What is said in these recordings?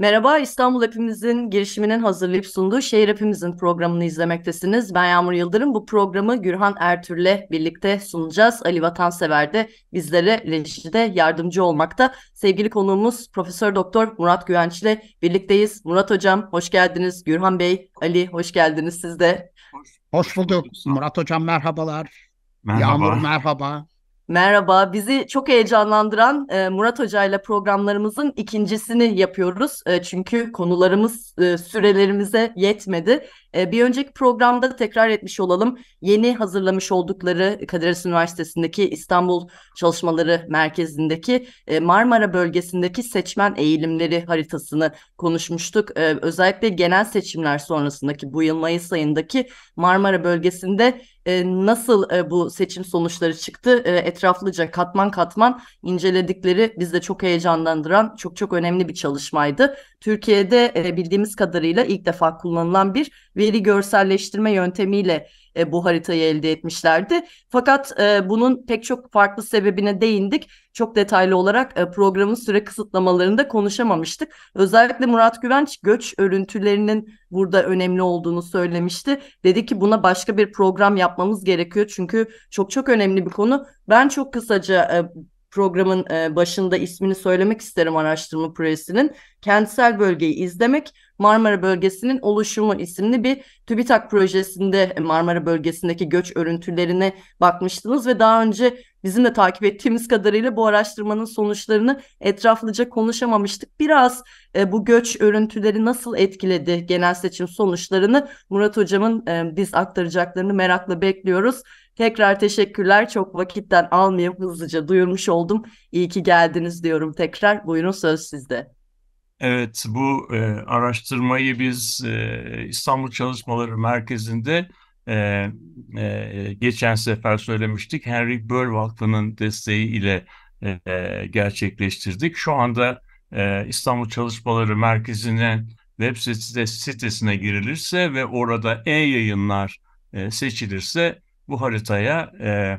Merhaba, İstanbul Hepimizin girişiminin hazırlayıp sunduğu Şehir Hepimizin programını izlemektesiniz. Ben Yağmur Yıldırım. Bu programı Gürhan Ertürk'le birlikte sunacağız. Ali Vatansever de bizlere rejide yardımcı olmakta. Sevgili konuğumuz Profesör Doktor Murat Güvenç ile birlikteyiz. Murat Hocam hoş geldiniz. Gürhan Bey, Ali hoş geldiniz siz de. Hoş, hoş bulduk. Murat Hocam merhabalar. Merhaba. Yağmur merhaba. Merhaba, bizi çok heyecanlandıran e, Murat Hoca ile programlarımızın ikincisini yapıyoruz. E, çünkü konularımız e, sürelerimize yetmedi. E, bir önceki programda tekrar etmiş olalım. Yeni hazırlamış oldukları Kadir Has Üniversitesi'ndeki İstanbul Çalışmaları Merkezi'ndeki e, Marmara bölgesindeki seçmen eğilimleri haritasını konuşmuştuk. E, özellikle genel seçimler sonrasındaki bu yıl Mayıs ayındaki Marmara bölgesinde e, nasıl e, bu seçim sonuçları çıktı e, etraflıca katman katman inceledikleri bizde çok heyecanlandıran çok çok önemli bir çalışmaydı. Türkiye'de bildiğimiz kadarıyla ilk defa kullanılan bir veri görselleştirme yöntemiyle bu haritayı elde etmişlerdi. Fakat bunun pek çok farklı sebebine değindik çok detaylı olarak e, programın süre kısıtlamalarında konuşamamıştık. Özellikle Murat Güvenç göç örüntülerinin burada önemli olduğunu söylemişti. Dedi ki buna başka bir program yapmamız gerekiyor çünkü çok çok önemli bir konu. Ben çok kısaca e, programın e, başında ismini söylemek isterim araştırma projesinin. Kentsel bölgeyi izlemek Marmara Bölgesi'nin oluşumu isimli bir TÜBİTAK projesinde e, Marmara Bölgesi'ndeki göç örüntülerine bakmıştınız ve daha önce bizim de takip ettiğimiz kadarıyla bu araştırmanın sonuçlarını etraflıca konuşamamıştık. Biraz e, bu göç örüntüleri nasıl etkiledi genel seçim sonuçlarını Murat Hocam'ın e, biz aktaracaklarını merakla bekliyoruz. Tekrar teşekkürler. Çok vakitten almayayım hızlıca duyurmuş oldum. İyi ki geldiniz diyorum tekrar. Buyurun söz sizde. Evet, bu e, araştırmayı biz e, İstanbul Çalışmaları Merkezi'nde e, e, geçen sefer söylemiştik. Henry Böll Vakfı'nın desteği ile e, e, gerçekleştirdik. Şu anda e, İstanbul Çalışmaları Merkezi'nin web sitesine, sitesine girilirse ve orada e-yayınlar e, seçilirse bu haritaya e,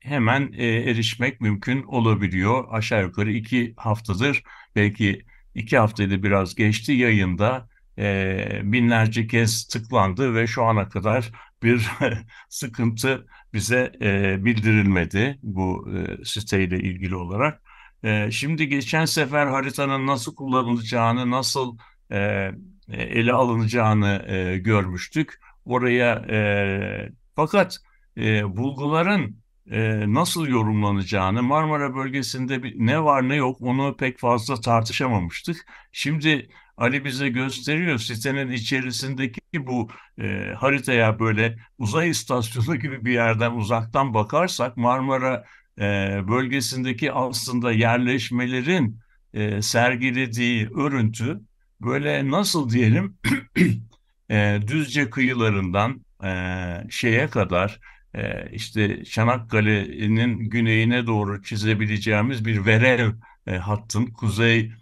hemen e, erişmek mümkün olabiliyor. Aşağı yukarı iki haftadır belki iki haftaydı biraz geçti yayında e, binlerce kez tıklandı ve şu ana kadar bir sıkıntı bize e, bildirilmedi bu e, siteyle ilgili olarak. E, şimdi geçen sefer haritanın nasıl kullanılacağını, nasıl e, ele alınacağını e, görmüştük. Oraya e, fakat e, bulguların e, nasıl yorumlanacağını, Marmara bölgesinde bir, ne var ne yok onu pek fazla tartışamamıştık. Şimdi Ali bize gösteriyor sitenin içerisindeki bu e, haritaya böyle uzay istasyonu gibi bir yerden uzaktan bakarsak Marmara e, bölgesindeki aslında yerleşmelerin e, sergilediği örüntü böyle nasıl diyelim e, Düzce kıyılarından e, şeye kadar e, işte Çanakkale'nin güneyine doğru çizebileceğimiz bir verev e, hattın kuzey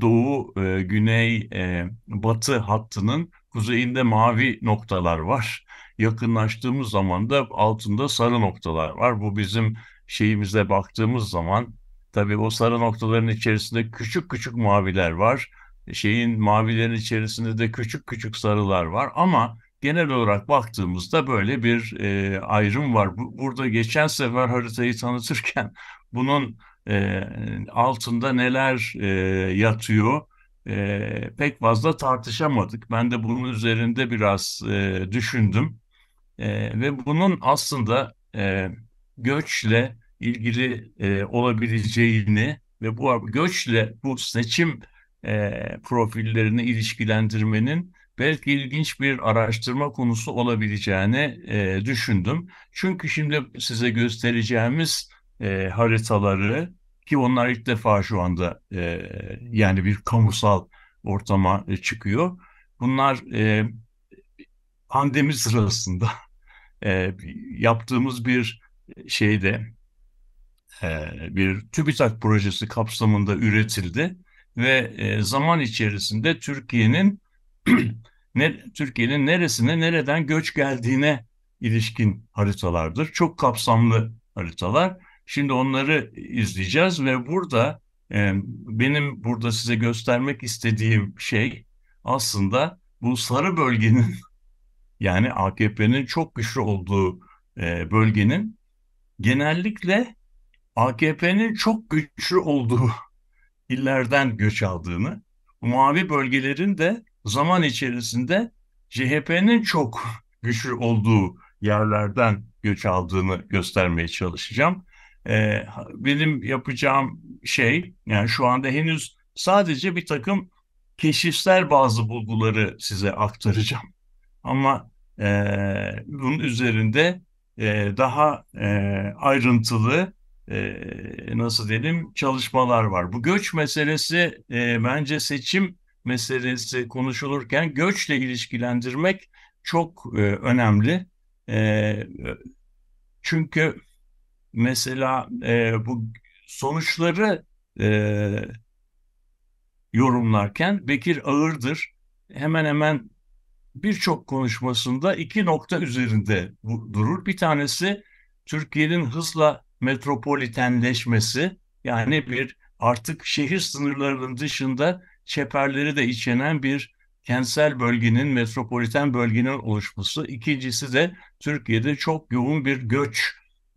doğu e, güney e, batı hattının kuzeyinde mavi noktalar var. Yakınlaştığımız zaman da altında sarı noktalar var. Bu bizim şeyimize baktığımız zaman tabii o sarı noktaların içerisinde küçük küçük maviler var. Şeyin mavilerin içerisinde de küçük küçük sarılar var ama genel olarak baktığımızda böyle bir e, ayrım var. Bu, burada geçen sefer haritayı tanıtırken bunun e, altında neler e, yatıyor e, pek fazla tartışamadık. Ben de bunun üzerinde biraz e, düşündüm e, ve bunun aslında e, göçle ilgili e, olabileceğini ve bu göçle bu seçim e, profillerini ilişkilendirmenin belki ilginç bir araştırma konusu olabileceğini e, düşündüm. Çünkü şimdi size göstereceğimiz e, haritaları ki onlar ilk defa şu anda e, yani bir kamusal ortama e, çıkıyor. Bunlar e, pandemi sırasında e, yaptığımız bir şeyde e, bir TÜBİTAK projesi kapsamında üretildi ve e, zaman içerisinde Türkiye'nin ne, Türkiye'nin neresine nereden göç geldiğine ilişkin haritalardır. Çok kapsamlı haritalar. Şimdi onları izleyeceğiz ve burada e, benim burada size göstermek istediğim şey aslında bu sarı bölgenin yani AKP'nin çok güçlü olduğu e, bölgenin genellikle AKP'nin çok güçlü olduğu illerden göç aldığını, mavi bölgelerin de zaman içerisinde CHP'nin çok güçlü olduğu yerlerden göç aldığını göstermeye çalışacağım. Ee, benim yapacağım şey yani şu anda henüz sadece bir takım keşifler, bazı bulguları size aktaracağım. Ama e, bunun üzerinde e, daha e, ayrıntılı e, nasıl diyelim çalışmalar var. Bu göç meselesi e, bence seçim meselesi konuşulurken göçle ilişkilendirmek çok e, önemli. E, çünkü mesela e, bu sonuçları e, yorumlarken Bekir Ağırdır hemen hemen birçok konuşmasında iki nokta üzerinde durur. Bir tanesi Türkiye'nin hızla metropolitenleşmesi yani bir artık şehir sınırlarının dışında çeperleri de içenen bir kentsel bölgenin, metropoliten bölgenin oluşması. İkincisi de Türkiye'de çok yoğun bir göç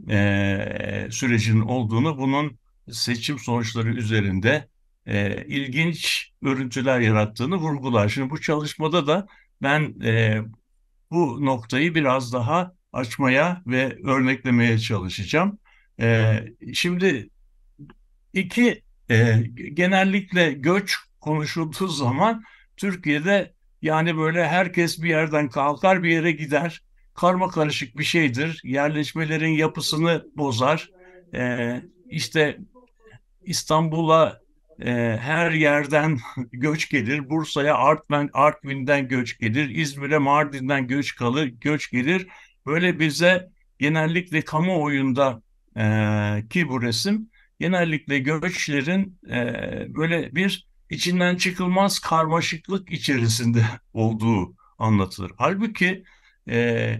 e, sürecinin olduğunu, bunun seçim sonuçları üzerinde e, ilginç örüntüler yarattığını vurgular. Şimdi bu çalışmada da ben e, bu noktayı biraz daha açmaya ve örneklemeye çalışacağım. E, şimdi iki e, genellikle göç konuşulduğu zaman Türkiye'de yani böyle herkes bir yerden kalkar bir yere gider. Karma karışık bir şeydir. Yerleşmelerin yapısını bozar. Ee, işte İstanbul'a e, her yerden göç gelir. Bursa'ya Artvin, Artvin'den göç gelir. İzmir'e Mardin'den göç kalır, göç gelir. Böyle bize genellikle kamuoyunda e, ki bu resim genellikle göçlerin e, böyle bir içinden çıkılmaz karmaşıklık içerisinde olduğu anlatılır. Halbuki e,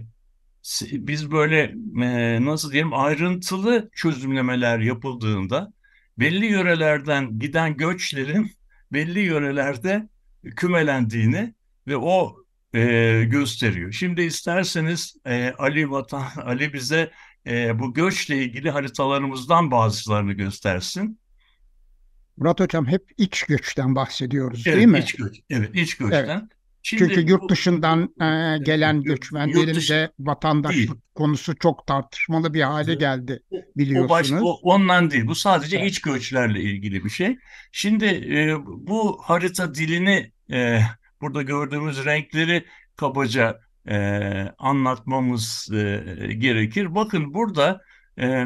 biz böyle e, nasıl diyelim ayrıntılı çözümlemeler yapıldığında belli yörelerden giden göçlerin belli yörelerde kümelendiğini ve o e, gösteriyor. Şimdi isterseniz e, Ali Vatan Ali bize e, bu göçle ilgili haritalarımızdan bazılarını göstersin. Murat Hocam hep iç göçten bahsediyoruz evet, değil mi? Iç göç, evet iç göçten. Evet. Şimdi Çünkü yurt dışından e, gelen evet, göçmenlerin dışı, de vatandaşlık değil. konusu çok tartışmalı bir hale geldi biliyorsunuz. O baş, o, ondan değil. Bu sadece evet. iç göçlerle ilgili bir şey. Şimdi e, bu harita dilini e, burada gördüğümüz renkleri kabaca e, anlatmamız e, gerekir. Bakın burada e,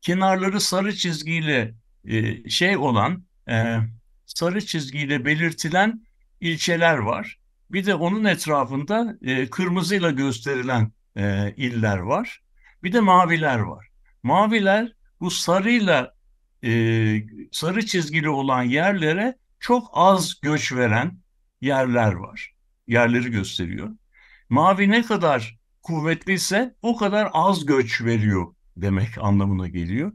kenarları sarı çizgiyle ee, şey olan e, sarı çizgiyle belirtilen ilçeler var. Bir de onun etrafında e, kırmızıyla gösterilen e, iller var. Bir de maviler var. Maviler bu sarıyla sarı çizgili olan yerlere çok az göç veren yerler var. Yerleri gösteriyor. Mavi ne kadar kuvvetliyse o kadar az göç veriyor demek anlamına geliyor.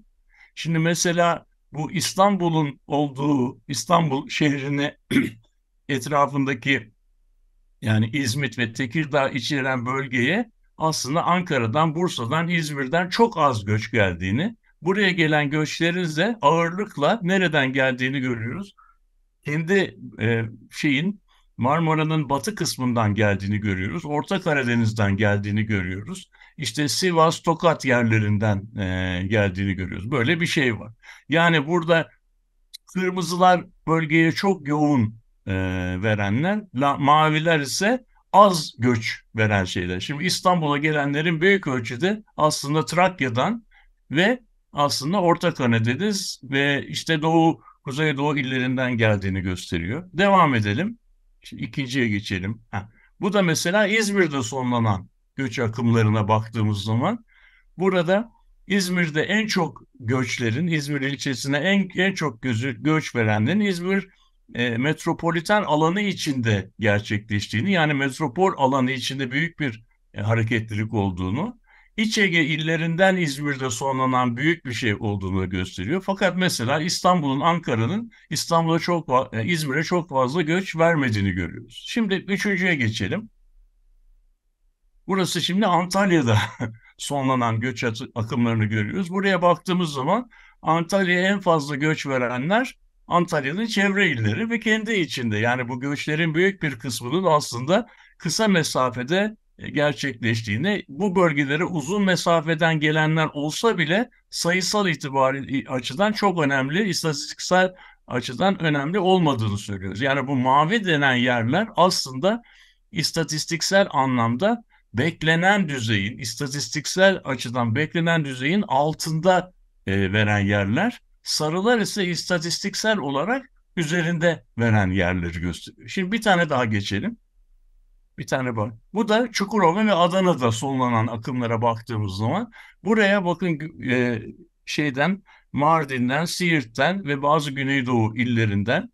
Şimdi mesela bu İstanbul'un olduğu İstanbul şehrine etrafındaki yani İzmit ve Tekirdağ içeren bölgeye aslında Ankara'dan, Bursa'dan, İzmir'den çok az göç geldiğini, buraya gelen göçlerin de ağırlıkla nereden geldiğini görüyoruz. Kendi e, şeyin Marmara'nın batı kısmından geldiğini görüyoruz. Orta Karadeniz'den geldiğini görüyoruz işte Sivas, Tokat yerlerinden e, geldiğini görüyoruz. Böyle bir şey var. Yani burada kırmızılar bölgeye çok yoğun e, verenler, la, maviler ise az göç veren şeyler. Şimdi İstanbul'a gelenlerin büyük ölçüde aslında Trakya'dan ve aslında Orta Karadeniz ve işte Doğu, Kuzeydoğu illerinden geldiğini gösteriyor. Devam edelim. Şimdi ikinciye geçelim. Heh. Bu da mesela İzmir'de sonlanan göç akımlarına baktığımız zaman burada İzmir'de en çok göçlerin, İzmir ilçesine en en çok gözü, göç verenlerin İzmir e, metropoliten alanı içinde gerçekleştiğini, yani metropol alanı içinde büyük bir e, hareketlilik olduğunu, İç Ege illerinden İzmir'de sonlanan büyük bir şey olduğunu gösteriyor. Fakat mesela İstanbul'un, Ankara'nın İstanbul'a çok e, İzmir'e çok fazla göç vermediğini görüyoruz. Şimdi üçüncüye geçelim. Burası şimdi Antalya'da sonlanan göç akımlarını görüyoruz. Buraya baktığımız zaman Antalya'ya en fazla göç verenler Antalya'nın çevre illeri ve kendi içinde. Yani bu göçlerin büyük bir kısmının aslında kısa mesafede e, gerçekleştiğini, bu bölgelere uzun mesafeden gelenler olsa bile sayısal itibari açıdan çok önemli, istatistiksel açıdan önemli olmadığını söylüyoruz. Yani bu mavi denen yerler aslında istatistiksel anlamda beklenen düzeyin, istatistiksel açıdan beklenen düzeyin altında e, veren yerler, sarılar ise istatistiksel olarak üzerinde veren yerleri gösteriyor. Şimdi bir tane daha geçelim. Bir tane bak. Bu da Çukurova ve Adana'da sonlanan akımlara baktığımız zaman buraya bakın e, şeyden Mardin'den, Siirt'ten ve bazı Güneydoğu illerinden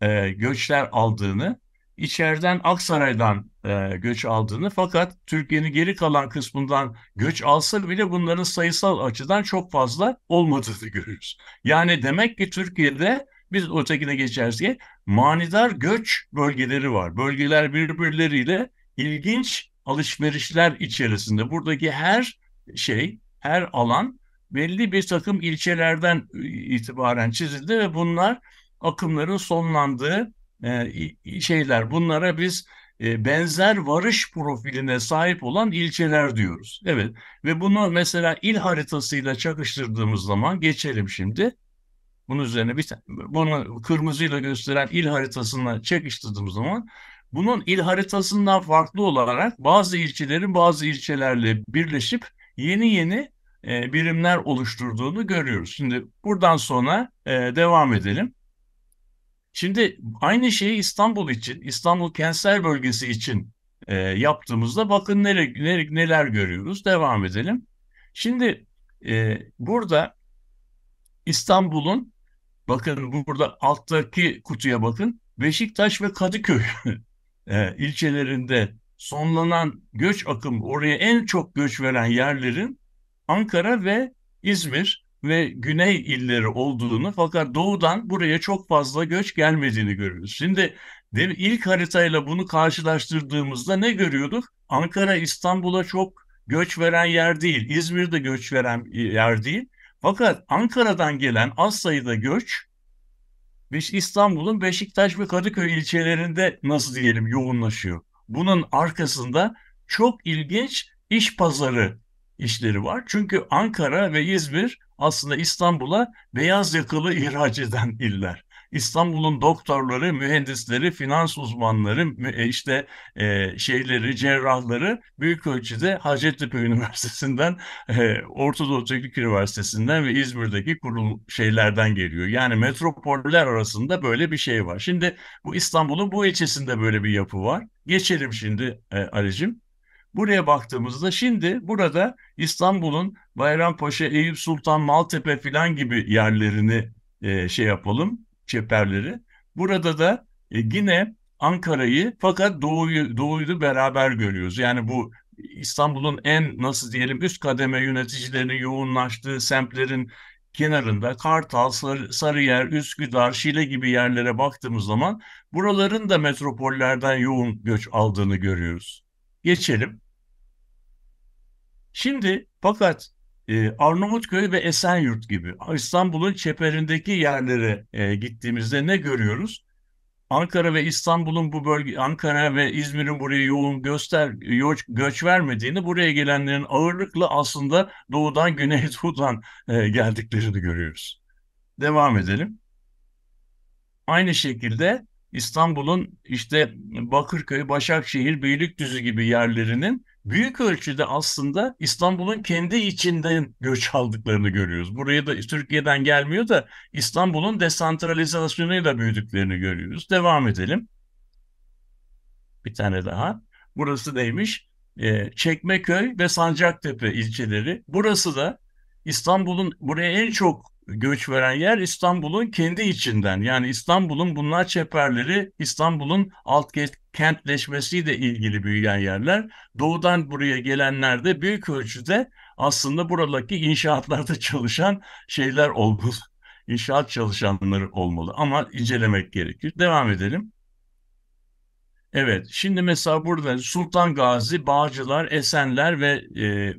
e, göçler aldığını, içeriden Aksaray'dan e, göç aldığını fakat Türkiye'nin geri kalan kısmından göç alsa bile bunların sayısal açıdan çok fazla olmadığını görürüz. Yani demek ki Türkiye'de biz ötekine geçeriz diye manidar göç bölgeleri var. Bölgeler birbirleriyle ilginç alışverişler içerisinde. Buradaki her şey, her alan belli bir takım ilçelerden itibaren çizildi ve bunlar akımların sonlandığı e, şeyler. Bunlara biz e, benzer varış profiline sahip olan ilçeler diyoruz. Evet ve bunu mesela il haritasıyla çakıştırdığımız zaman geçelim şimdi. Bunun üzerine bir bunu kırmızıyla gösteren il haritasına çakıştırdığımız zaman bunun il haritasından farklı olarak bazı ilçelerin bazı ilçelerle birleşip yeni yeni e, birimler oluşturduğunu görüyoruz. Şimdi buradan sonra e, devam edelim. Şimdi aynı şeyi İstanbul için, İstanbul kentsel bölgesi için e, yaptığımızda bakın nere, nere, neler görüyoruz. Devam edelim. Şimdi e, burada İstanbul'un bakın burada alttaki kutuya bakın Beşiktaş ve Kadıköy e, ilçelerinde sonlanan göç akımı oraya en çok göç veren yerlerin Ankara ve İzmir ve güney illeri olduğunu fakat doğudan buraya çok fazla göç gelmediğini görüyoruz. Şimdi ilk haritayla bunu karşılaştırdığımızda ne görüyorduk? Ankara İstanbul'a çok göç veren yer değil, İzmir'de göç veren yer değil. Fakat Ankara'dan gelen az sayıda göç İstanbul'un Beşiktaş ve Kadıköy ilçelerinde nasıl diyelim yoğunlaşıyor. Bunun arkasında çok ilginç iş pazarı işleri var. Çünkü Ankara ve İzmir aslında İstanbul'a beyaz yakalı ihraç eden iller. İstanbul'un doktorları, mühendisleri, finans uzmanları, e, işte e, şeyleri, cerrahları büyük ölçüde Hacettepe Üniversitesi'nden, e, Orta Doğu Teknik Üniversitesi'nden ve İzmir'deki kurul şeylerden geliyor. Yani metropoller arasında böyle bir şey var. Şimdi bu İstanbul'un bu ilçesinde böyle bir yapı var. Geçelim şimdi e, Ali'cim. Buraya baktığımızda şimdi burada İstanbul'un Bayrampaşa, Eyüp Sultan, Maltepe filan gibi yerlerini e, şey yapalım, çeperleri. Burada da e, yine Ankara'yı fakat doğuyu, doğuyu da beraber görüyoruz. Yani bu İstanbul'un en nasıl diyelim üst kademe yöneticilerinin yoğunlaştığı semtlerin kenarında Kartal, Sar Sarıyer, Üsküdar, Şile gibi yerlere baktığımız zaman buraların da metropollerden yoğun göç aldığını görüyoruz. Geçelim. Şimdi fakat e, Arnavutköy ve Esenyurt gibi İstanbul'un çeperindeki yerlere e, gittiğimizde ne görüyoruz? Ankara ve İstanbul'un bu bölge, Ankara ve İzmir'in buraya yoğun göster göç, göç vermediğini, buraya gelenlerin ağırlıklı aslında doğudan, güneydoğudan e, geldiklerini görüyoruz. Devam edelim. Aynı şekilde İstanbul'un işte Bakırköy, Başakşehir, Beylikdüzü gibi yerlerinin büyük ölçüde aslında İstanbul'un kendi içinden göç aldıklarını görüyoruz. Buraya da Türkiye'den gelmiyor da İstanbul'un desantralizasyonuyla büyüdüklerini görüyoruz. Devam edelim. Bir tane daha. Burası neymiş? Ee, Çekmeköy ve Sancaktepe ilçeleri. Burası da İstanbul'un buraya en çok göç veren yer İstanbul'un kendi içinden. Yani İstanbul'un bunlar çeperleri İstanbul'un alt kentleşmesiyle ilgili büyüyen yerler. Doğudan buraya gelenler de büyük ölçüde aslında buradaki inşaatlarda çalışan şeyler olmalı. İnşaat çalışanları olmalı ama incelemek gerekir. Devam edelim. Evet, şimdi mesela burada Sultan Gazi, Bağcılar, Esenler ve e,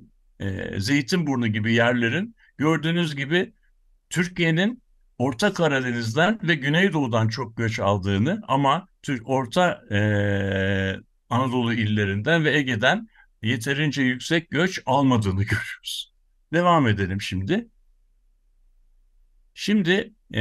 e, Zeytinburnu gibi yerlerin gördüğünüz gibi Türkiye'nin Orta Karadeniz'den ve Güneydoğu'dan çok göç aldığını ama Orta e, Anadolu illerinden ve Ege'den yeterince yüksek göç almadığını görüyoruz. Devam edelim şimdi. Şimdi e,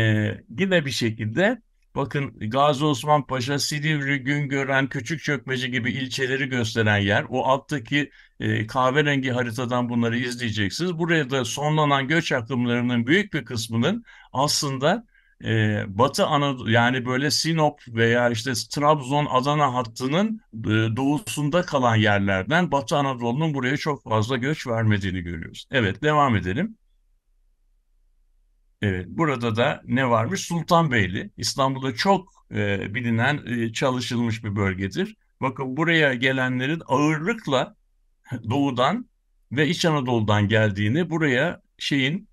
yine bir şekilde Bakın Gazi Osman Paşa, Silivri, Güngören, Küçükçökmece gibi ilçeleri gösteren yer. O alttaki e, kahverengi haritadan bunları izleyeceksiniz. Buraya da sonlanan göç akımlarının büyük bir kısmının aslında e, Batı Anadolu yani böyle Sinop veya işte Trabzon Adana hattının e, doğusunda kalan yerlerden Batı Anadolu'nun buraya çok fazla göç vermediğini görüyoruz. Evet devam edelim. Evet, burada da ne varmış? Sultanbeyli. İstanbul'da çok e, bilinen, e, çalışılmış bir bölgedir. Bakın buraya gelenlerin ağırlıkla doğudan ve İç Anadolu'dan geldiğini buraya şeyin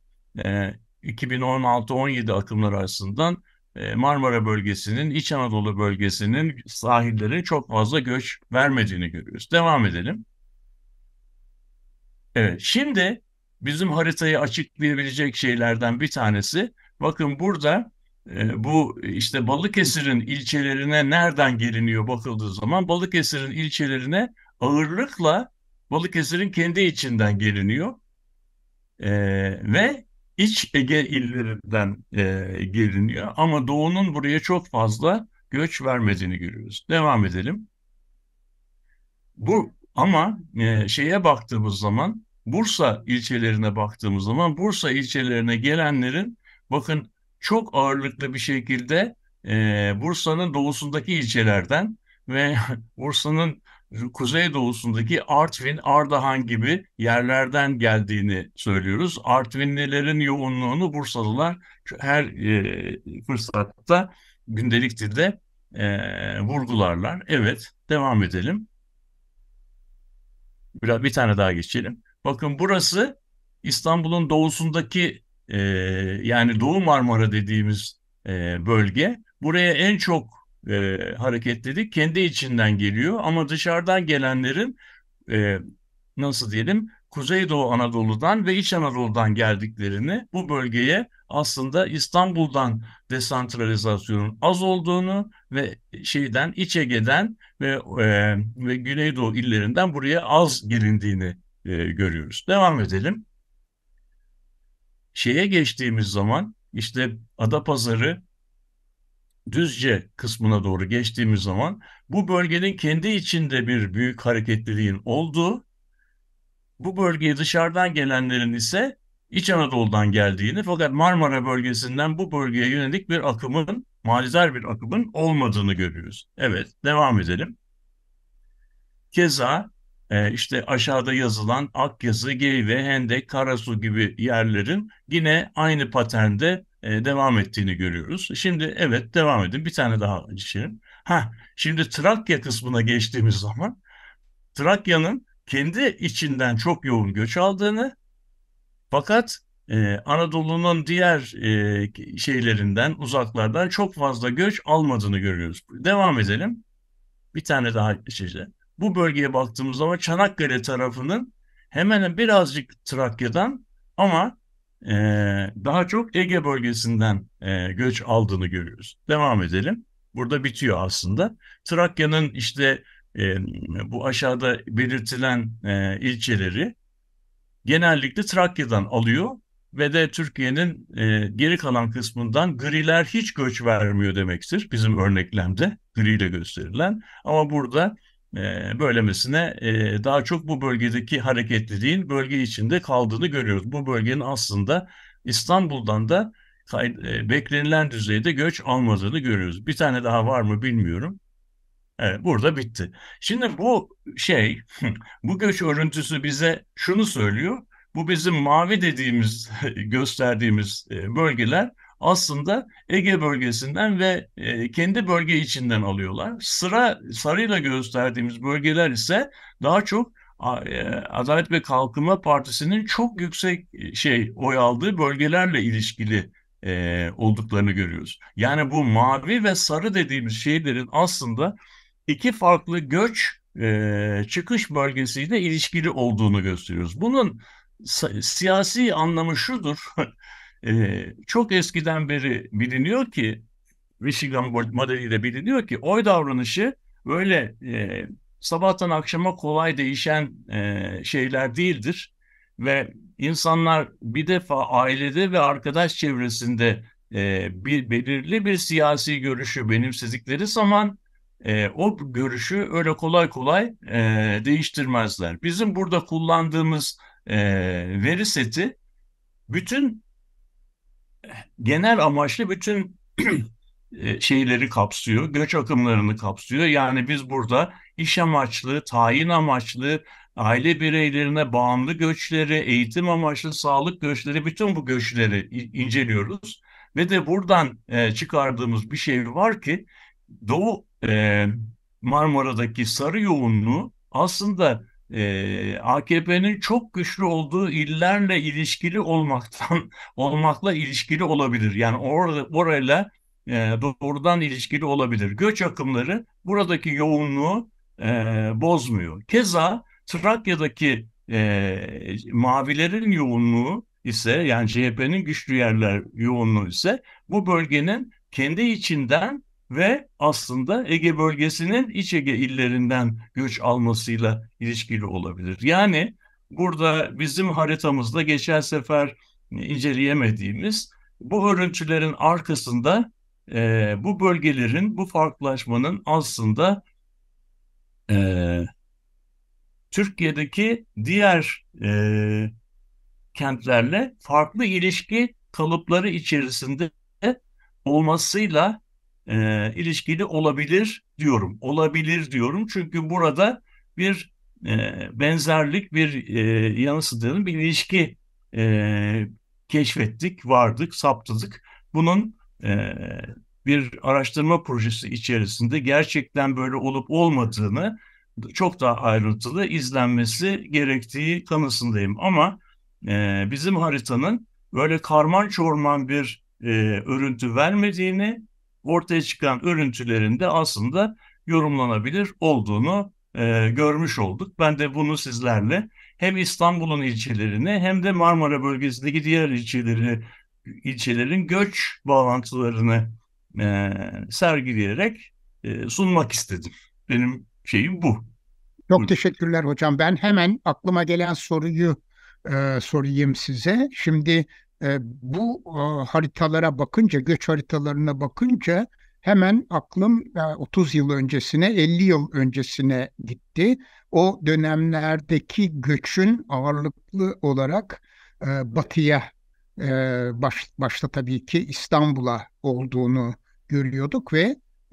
e, 2016-17 akımları arasından e, Marmara bölgesinin, İç Anadolu bölgesinin sahilleri çok fazla göç vermediğini görüyoruz. Devam edelim. Evet, şimdi bizim haritayı açıklayabilecek şeylerden bir tanesi. Bakın burada e, bu işte Balıkesir'in ilçelerine nereden geliniyor bakıldığı zaman Balıkesir'in ilçelerine ağırlıkla Balıkesir'in kendi içinden geliniyor. E, ve iç Ege illerinden e, geliniyor ama doğunun buraya çok fazla göç vermediğini görüyoruz. Devam edelim. Bu ama e, şeye baktığımız zaman Bursa ilçelerine baktığımız zaman Bursa ilçelerine gelenlerin bakın çok ağırlıklı bir şekilde e, Bursa'nın doğusundaki ilçelerden ve Bursa'nın kuzey doğusundaki Artvin, Ardahan gibi yerlerden geldiğini söylüyoruz. Artvinlilerin yoğunluğunu Bursalılar her e, fırsatta gündelik dilde e, vurgularlar. Evet, devam edelim. Biraz bir tane daha geçelim. Bakın burası İstanbul'un doğusundaki e, yani Doğu Marmara dediğimiz e, bölge. Buraya en çok e, hareketlilik kendi içinden geliyor ama dışarıdan gelenlerin e, nasıl diyelim Kuzeydoğu Anadolu'dan ve İç Anadolu'dan geldiklerini bu bölgeye aslında İstanbul'dan desantralizasyonun az olduğunu ve şeyden İç Ege'den ve e, ve Güneydoğu illerinden buraya az gelindiğini e, görüyoruz. Devam edelim. Şeye geçtiğimiz zaman işte Adapazarı Düzce kısmına doğru geçtiğimiz zaman bu bölgenin kendi içinde bir büyük hareketliliğin olduğu, bu bölgeye dışarıdan gelenlerin ise İç Anadolu'dan geldiğini fakat Marmara bölgesinden bu bölgeye yönelik bir akımın, malizar bir akımın olmadığını görüyoruz. Evet, devam edelim. Keza e, işte aşağıda yazılan Akyazı, Geyve, Hendek, Karasu gibi yerlerin yine aynı paternde e, devam ettiğini görüyoruz. Şimdi evet devam edin bir tane daha geçelim. Ha şimdi Trakya kısmına geçtiğimiz zaman Trakya'nın kendi içinden çok yoğun göç aldığını fakat e, Anadolu'nun diğer e, şeylerinden uzaklardan çok fazla göç almadığını görüyoruz. Devam edelim. Bir tane daha geçeceğim bu bölgeye baktığımız zaman Çanakkale tarafının hemen birazcık Trakya'dan ama e, daha çok Ege bölgesinden e, göç aldığını görüyoruz. Devam edelim. Burada bitiyor aslında. Trakya'nın işte e, bu aşağıda belirtilen e, ilçeleri genellikle Trakya'dan alıyor ve de Türkiye'nin e, geri kalan kısmından griler hiç göç vermiyor demektir bizim örneklemde griyle gösterilen. Ama burada e, böylemesine e, daha çok bu bölgedeki hareketliliğin bölge içinde kaldığını görüyoruz. Bu bölgenin aslında İstanbul'dan da e, beklenilen düzeyde göç almadığını görüyoruz. Bir tane daha var mı bilmiyorum. Evet, burada bitti. Şimdi bu şey, bu göç örüntüsü bize şunu söylüyor. Bu bizim mavi dediğimiz, gösterdiğimiz e, bölgeler aslında Ege bölgesinden ve e, kendi bölge içinden alıyorlar. Sıra sarıyla gösterdiğimiz bölgeler ise daha çok e, Adalet ve Kalkınma Partisi'nin çok yüksek e, şey oy aldığı bölgelerle ilişkili e, olduklarını görüyoruz. Yani bu mavi ve sarı dediğimiz şeylerin aslında iki farklı göç e, çıkış bölgesiyle ilişkili olduğunu gösteriyoruz. Bunun siyasi anlamı şudur. Ee, çok eskiden beri biliniyor ki Michigan modeliyle biliniyor ki oy davranışı böyle e, sabahtan akşama kolay değişen e, şeyler değildir. Ve insanlar bir defa ailede ve arkadaş çevresinde e, bir belirli bir siyasi görüşü benimsedikleri zaman e, o görüşü öyle kolay kolay e, değiştirmezler. Bizim burada kullandığımız e, veri seti bütün genel amaçlı bütün e, şeyleri kapsıyor, göç akımlarını kapsıyor. Yani biz burada iş amaçlı, tayin amaçlı, aile bireylerine bağımlı göçleri, eğitim amaçlı sağlık göçleri, bütün bu göçleri inceliyoruz. Ve de buradan e, çıkardığımız bir şey var ki Doğu e, Marmara'daki sarı yoğunluğu aslında e, AKP'nin çok güçlü olduğu illerle ilişkili olmaktan olmakla ilişkili olabilir. Yani orada orayla e, doğrudan ilişkili olabilir. Göç akımları buradaki yoğunluğu e, bozmuyor. Keza Trakya'daki e, mavilerin yoğunluğu ise yani CHP'nin güçlü yerler yoğunluğu ise bu bölgenin kendi içinden ve aslında Ege bölgesinin iç Ege illerinden göç almasıyla ilişkili olabilir. Yani burada bizim haritamızda geçen sefer e, inceleyemediğimiz bu örüntülerin arkasında e, bu bölgelerin, bu farklılaşmanın aslında e, Türkiye'deki diğer e, kentlerle farklı ilişki kalıpları içerisinde olmasıyla e, ilişkili olabilir diyorum. Olabilir diyorum çünkü burada bir e, benzerlik, bir e, yansıdığını bir ilişki e, keşfettik, vardık, saptadık. Bunun e, bir araştırma projesi içerisinde gerçekten böyle olup olmadığını çok daha ayrıntılı izlenmesi gerektiği kanısındayım. Ama e, bizim haritanın böyle karman çorman bir e, örüntü vermediğini ortaya çıkan örüntülerinde aslında yorumlanabilir olduğunu e, görmüş olduk. Ben de bunu sizlerle hem İstanbul'un ilçelerini hem de Marmara bölgesindeki diğer ilçeleri ilçelerin göç bağlantılarını e, sergileyerek e, sunmak istedim. Benim şeyim bu. Çok teşekkürler hocam. Ben hemen aklıma gelen soruyu e, sorayım size. Şimdi e, bu e, haritalara bakınca, göç haritalarına bakınca hemen aklım e, 30 yıl öncesine, 50 yıl öncesine gitti. O dönemlerdeki göçün ağırlıklı olarak e, batıya, e, baş, başta tabii ki İstanbul'a olduğunu görüyorduk ve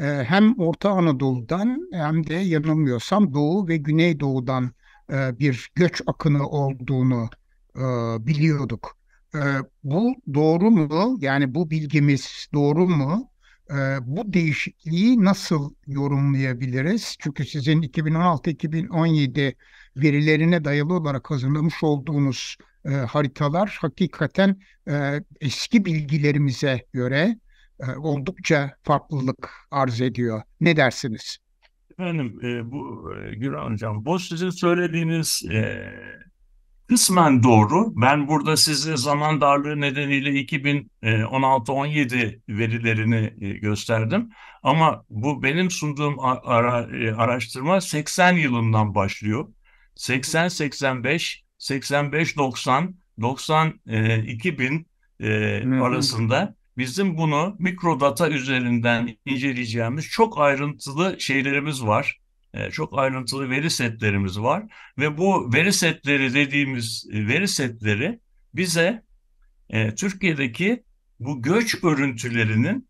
e, hem Orta Anadolu'dan hem de yanılmıyorsam Doğu ve Güneydoğu'dan e, bir göç akını olduğunu e, biliyorduk. E, bu doğru mu? Yani bu bilgimiz doğru mu? E, bu değişikliği nasıl yorumlayabiliriz? Çünkü sizin 2016-2017 verilerine dayalı olarak hazırlamış olduğunuz e, haritalar hakikaten e, eski bilgilerimize göre e, oldukça farklılık arz ediyor. Ne dersiniz? Efendim e, bu e, Güran Hocam, bu sizin söylediğiniz e, kısmen doğru. Ben burada size zaman darlığı nedeniyle 2016-17 verilerini e, gösterdim. Ama bu benim sunduğum ara, e, araştırma 80 yılından başlıyor. 80-85, 85-90, 90-2000 arasında bizim bunu mikrodata üzerinden inceleyeceğimiz çok ayrıntılı şeylerimiz var. E, çok ayrıntılı veri setlerimiz var ve bu veri setleri dediğimiz e, veri setleri bize e, Türkiye'deki bu göç örüntülerinin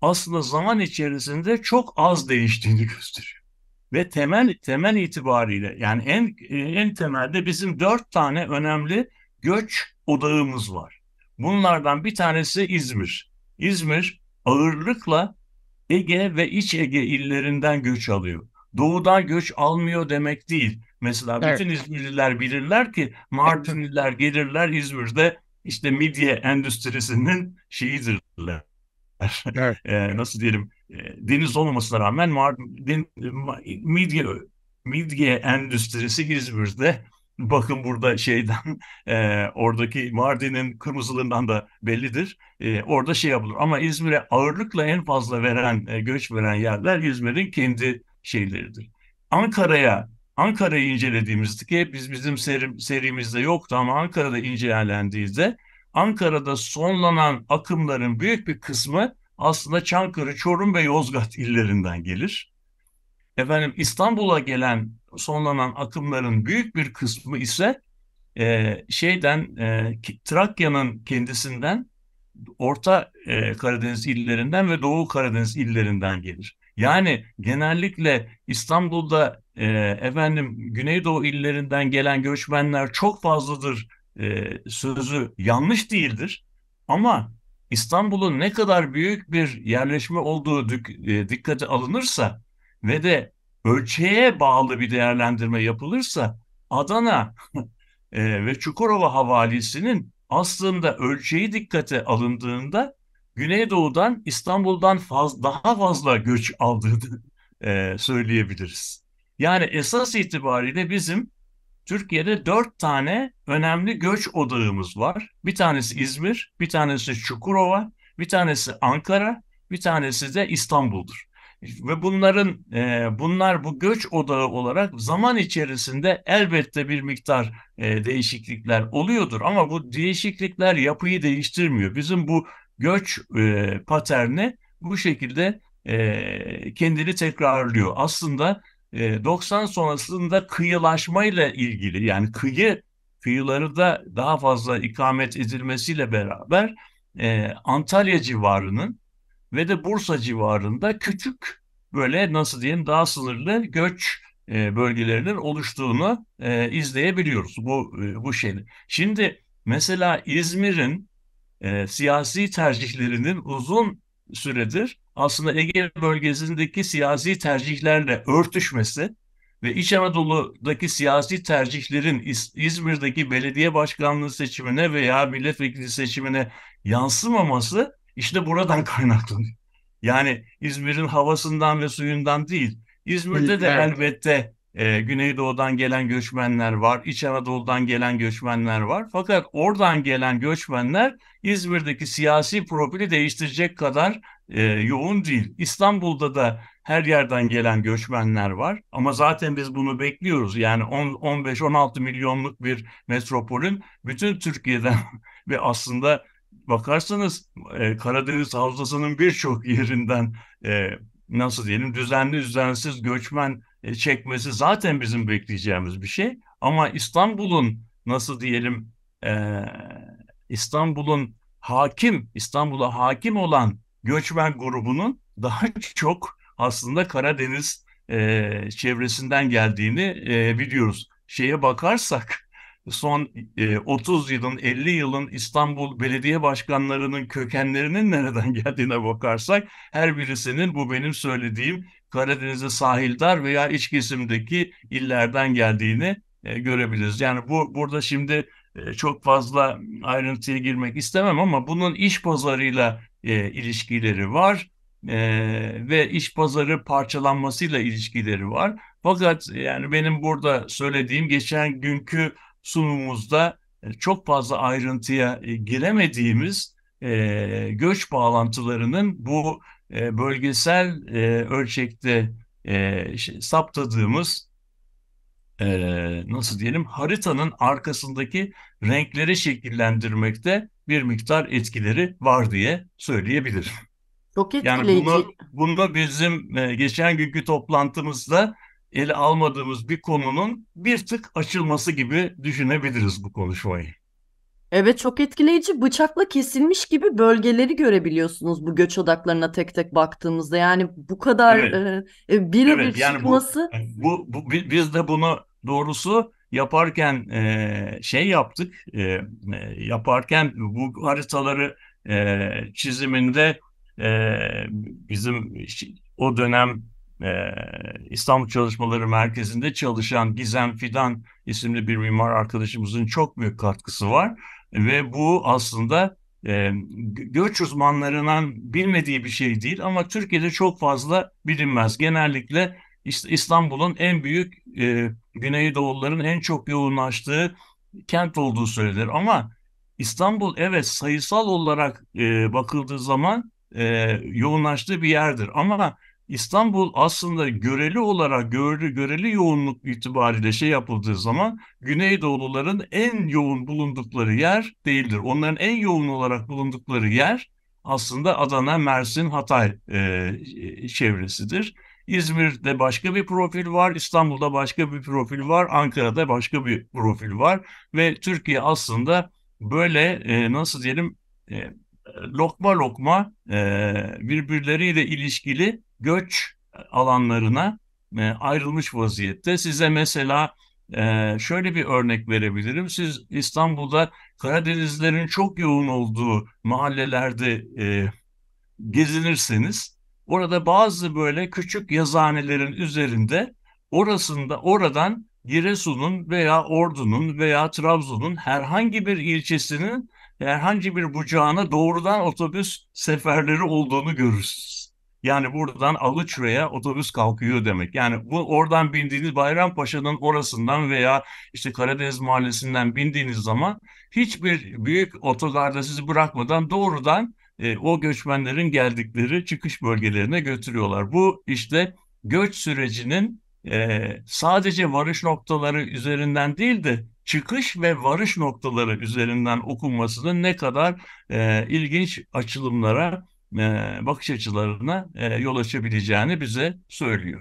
aslında zaman içerisinde çok az değiştiğini gösteriyor. Ve temel temel itibariyle yani en e, en temelde bizim dört tane önemli göç odağımız var. Bunlardan bir tanesi İzmir. İzmir ağırlıkla Ege ve İç Ege illerinden göç alıyor doğudan göç almıyor demek değil. Mesela evet. bütün İzmirliler bilirler ki Mardinliler gelirler İzmir'de işte midye endüstrisinin şeyidirler. Evet. e, nasıl diyelim e, deniz olmamasına rağmen Mardin, midye midye endüstrisi İzmir'de bakın burada şeyden e, oradaki Mardin'in kırmızılığından da bellidir. E, orada şey yapılır ama İzmir'e ağırlıkla en fazla veren e, göç veren yerler İzmir'in kendi şeyleridir. Ankara'ya Ankara'yı incelediğimizde ki biz bizim serim serimizde yoktu ama Ankara'da incelendiğinde Ankara'da sonlanan akımların büyük bir kısmı aslında Çankırı, Çorum ve Yozgat illerinden gelir. Efendim İstanbul'a gelen sonlanan akımların büyük bir kısmı ise e, şeyden e, Trakya'nın kendisinden Orta e, Karadeniz illerinden ve Doğu Karadeniz illerinden gelir. Yani genellikle İstanbul'da e, efendim Güneydoğu illerinden gelen göçmenler çok fazladır e, sözü yanlış değildir. Ama İstanbul'un ne kadar büyük bir yerleşme olduğu dük, e, dikkate alınırsa ve de ölçeğe bağlı bir değerlendirme yapılırsa Adana e, ve Çukurova havalisinin aslında ölçeği dikkate alındığında Güneydoğu'dan İstanbul'dan faz, daha fazla göç aldığını e, söyleyebiliriz. Yani esas itibariyle bizim Türkiye'de dört tane önemli göç odağımız var. Bir tanesi İzmir, bir tanesi Çukurova, bir tanesi Ankara, bir tanesi de İstanbul'dur. Ve bunların e, bunlar bu göç odağı olarak zaman içerisinde elbette bir miktar e, değişiklikler oluyordur ama bu değişiklikler yapıyı değiştirmiyor. Bizim bu göç e, paterni bu şekilde e, kendini tekrarlıyor. Aslında e, 90 sonrasında kıyılaşmayla ilgili yani kıyı kıyıları da daha fazla ikamet edilmesiyle beraber e, Antalya civarının ve de Bursa civarında küçük böyle nasıl diyeyim daha sınırlı göç e, bölgelerinin oluştuğunu e, izleyebiliyoruz bu e, bu şeyi. Şimdi mesela İzmir'in e, siyasi tercihlerinin uzun süredir aslında Ege bölgesindeki siyasi tercihlerle örtüşmesi ve İç Anadolu'daki siyasi tercihlerin İz İzmir'deki belediye başkanlığı seçimine veya milletvekili seçimine yansımaması işte buradan kaynaklanıyor. Yani İzmir'in havasından ve suyundan değil. İzmir'de de elbette e, Güneydoğu'dan gelen göçmenler var, İç Anadolu'dan gelen göçmenler var. Fakat oradan gelen göçmenler İzmir'deki siyasi profili değiştirecek kadar e, yoğun değil. İstanbul'da da her yerden gelen göçmenler var ama zaten biz bunu bekliyoruz. Yani 15-16 milyonluk bir metropolün bütün Türkiye'den ve aslında bakarsanız e, Karadeniz Havzası'nın birçok yerinden e, nasıl diyelim düzenli düzensiz göçmen e, çekmesi zaten bizim bekleyeceğimiz bir şey. Ama İstanbul'un nasıl diyelim e, İstanbul'un hakim, İstanbul'a hakim olan göçmen grubunun daha çok aslında Karadeniz e, çevresinden geldiğini e, biliyoruz. Şeye bakarsak son e, 30 yılın 50 yılın İstanbul belediye başkanlarının kökenlerinin nereden geldiğine bakarsak her birisinin bu benim söylediğim Karadeniz'e sahildar veya iç kesimdeki illerden geldiğini e, görebiliriz. Yani bu burada şimdi e, çok fazla ayrıntıya girmek istemem ama bunun iş pazarıyla e, ilişkileri var e, ve iş pazarı parçalanmasıyla ilişkileri var. Fakat e, yani benim burada söylediğim geçen günkü sunumumuzda e, çok fazla ayrıntıya e, giremediğimiz e, göç bağlantılarının bu e, bölgesel e, ölçekte e, şey, saptadığımız e, nasıl diyelim haritanın arkasındaki renkleri şekillendirmekte bir miktar etkileri var diye söyleyebilirim. Çok Yani bunu, bunu bizim e, geçen günkü toplantımızda ele almadığımız bir konunun bir tık açılması gibi düşünebiliriz bu konuşmayı. Evet çok etkileyici. Bıçakla kesilmiş gibi bölgeleri görebiliyorsunuz bu göç odaklarına tek tek baktığımızda. Yani bu kadar Evet. e, birebir Evet yani bu, çıkması e, bu, bu bi- biz de bunu doğrusu yaparken e, şey yaptık e, yaparken bu haritaları e, çiziminde e, bizim o dönem e, İstanbul Çalışmaları Merkezi'nde çalışan Gizem Fidan isimli bir mimar arkadaşımızın çok büyük katkısı var. Ve bu aslında e, göç uzmanlarının bilmediği bir şey değil ama Türkiye'de çok fazla bilinmez. Genellikle İstanbul'un en büyük e, Güneydoğulların en çok yoğunlaştığı kent olduğu söylenir. Ama İstanbul evet sayısal olarak e, bakıldığı zaman e, yoğunlaştığı bir yerdir. Ama İstanbul aslında göreli olarak göreli, göreli yoğunluk itibariyle şey yapıldığı zaman Güneydoğuluların en yoğun bulundukları yer değildir. Onların en yoğun olarak bulundukları yer aslında Adana, Mersin, Hatay e, e, çevresidir. İzmir'de başka bir profil var, İstanbul'da başka bir profil var, Ankara'da başka bir profil var ve Türkiye aslında böyle e, nasıl diyelim e, lokma lokma e, birbirleriyle ilişkili göç alanlarına e, ayrılmış vaziyette. Size mesela e, şöyle bir örnek verebilirim. Siz İstanbul'da Karadenizlerin çok yoğun olduğu mahallelerde gezinirseniz orada bazı böyle küçük yazanelerin üzerinde orasında oradan Giresun'un veya Ordu'nun veya Trabzon'un herhangi bir ilçesinin herhangi bir bucağına doğrudan otobüs seferleri olduğunu görürsünüz. Yani buradan Alıçra'ya otobüs kalkıyor demek. Yani bu oradan bindiğiniz Bayrampaşa'nın orasından veya işte Karadeniz Mahallesi'nden bindiğiniz zaman hiçbir büyük otogarda sizi bırakmadan doğrudan e, o göçmenlerin geldikleri çıkış bölgelerine götürüyorlar. Bu işte göç sürecinin e, sadece varış noktaları üzerinden değil de çıkış ve varış noktaları üzerinden okunmasının ne kadar e, ilginç açılımlara, e, bakış açılarına e, yol açabileceğini bize söylüyor.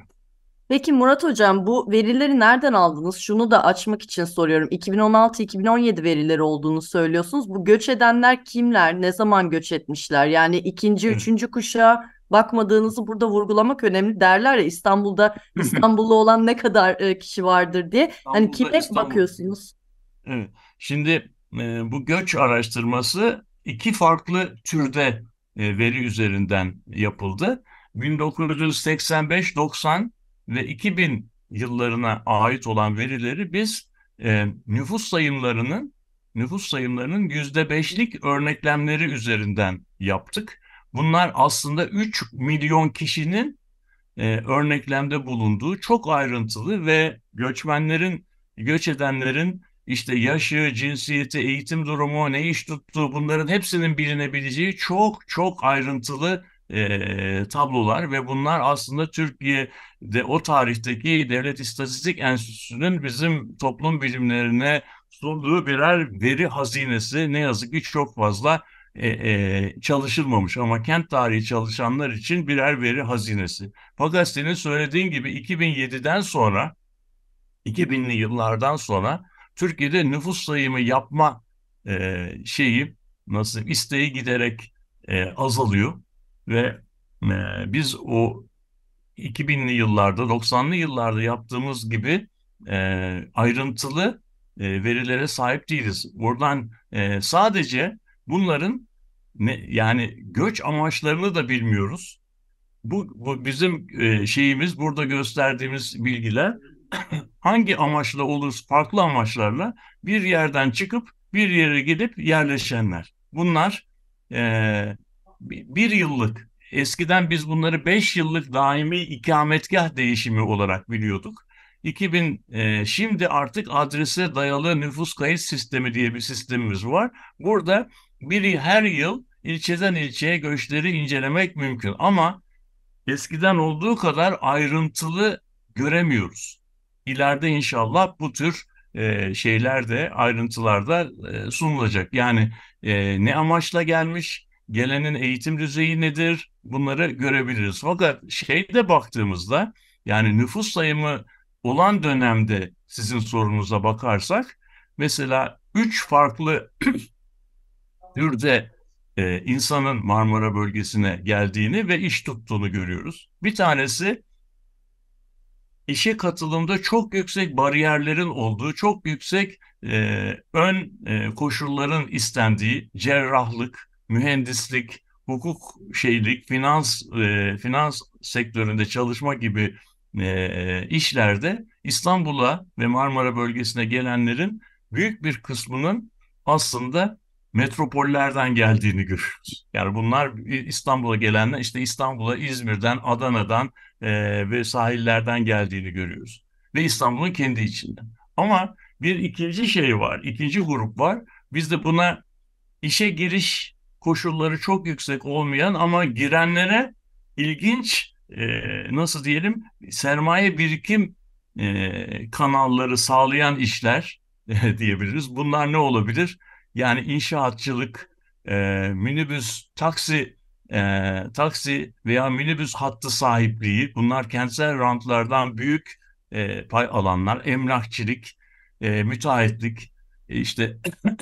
Peki Murat Hocam bu verileri nereden aldınız? Şunu da açmak için soruyorum. 2016-2017 verileri olduğunu söylüyorsunuz. Bu göç edenler kimler? Ne zaman göç etmişler? Yani ikinci, üçüncü kuşağa bakmadığınızı burada vurgulamak önemli derler ya İstanbul'da İstanbullu olan ne kadar e, kişi vardır diye. Hani İstanbul'da, hani kime İstanbul. bakıyorsunuz? Evet. Şimdi e, bu göç araştırması iki farklı türde e, veri üzerinden yapıldı. 1985-90 ve 2000 yıllarına ait olan verileri biz e, nüfus sayımlarının nüfus sayımlarının yüzde beşlik örneklemleri üzerinden yaptık. Bunlar aslında 3 milyon kişinin e, örneklemde bulunduğu çok ayrıntılı ve göçmenlerin, göç edenlerin işte yaşı, cinsiyeti, eğitim durumu, ne iş tuttuğu bunların hepsinin bilinebileceği çok çok ayrıntılı e, tablolar ve bunlar aslında Türkiye'de o tarihteki Devlet İstatistik Enstitüsü'nün bizim toplum bilimlerine sunduğu birer veri hazinesi ne yazık ki çok fazla e, e, çalışılmamış ama kent tarihi çalışanlar için birer veri hazinesi. Fakat senin söylediğin gibi 2007'den sonra 2000'li yıllardan sonra Türkiye'de nüfus sayımı yapma e, şeyi nasıl isteği giderek e, azalıyor ve e, biz o 2000'li yıllarda 90'lı yıllarda yaptığımız gibi e, ayrıntılı e, verilere sahip değiliz. Buradan e, sadece bunların ne, yani göç amaçlarını da bilmiyoruz. Bu, bu bizim e, şeyimiz burada gösterdiğimiz bilgiler hangi amaçla olursa farklı amaçlarla bir yerden çıkıp bir yere gidip yerleşenler. Bunlar e, bir yıllık eskiden biz bunları beş yıllık daimi ikametgah değişimi olarak biliyorduk. 2000 e, şimdi artık adrese dayalı nüfus kayıt sistemi diye bir sistemimiz var. Burada biri her yıl ilçeden ilçeye göçleri incelemek mümkün ama eskiden olduğu kadar ayrıntılı göremiyoruz ileride inşallah bu tür e, şeyler de ayrıntılarda e, sunulacak. Yani e, ne amaçla gelmiş, gelenin eğitim düzeyi nedir bunları görebiliriz. Fakat şeyde baktığımızda yani nüfus sayımı olan dönemde sizin sorunuza bakarsak mesela üç farklı türde e, insanın Marmara bölgesine geldiğini ve iş tuttuğunu görüyoruz. Bir tanesi işe katılımda çok yüksek bariyerlerin olduğu, çok yüksek e, ön e, koşulların istendiği cerrahlık, mühendislik, hukuk şeylik, finans e, finans sektöründe çalışma gibi e, işlerde İstanbul'a ve Marmara bölgesine gelenlerin büyük bir kısmının aslında metropollerden geldiğini görüyoruz. Yani bunlar İstanbul'a gelenler işte İstanbul'a, İzmir'den, Adana'dan, e, ve sahillerden geldiğini görüyoruz. Ve İstanbul'un kendi içinde. Ama bir ikinci şey var, ikinci grup var. Biz de buna işe giriş koşulları çok yüksek olmayan ama girenlere ilginç e, nasıl diyelim sermaye birikim e, kanalları sağlayan işler e, diyebiliriz. Bunlar ne olabilir? Yani inşaatçılık, e, minibüs, taksi e, taksi veya minibüs hattı sahipliği bunlar kentsel rantlardan büyük e, pay alanlar, emlakçilik, e, müteahhitlik, e, işte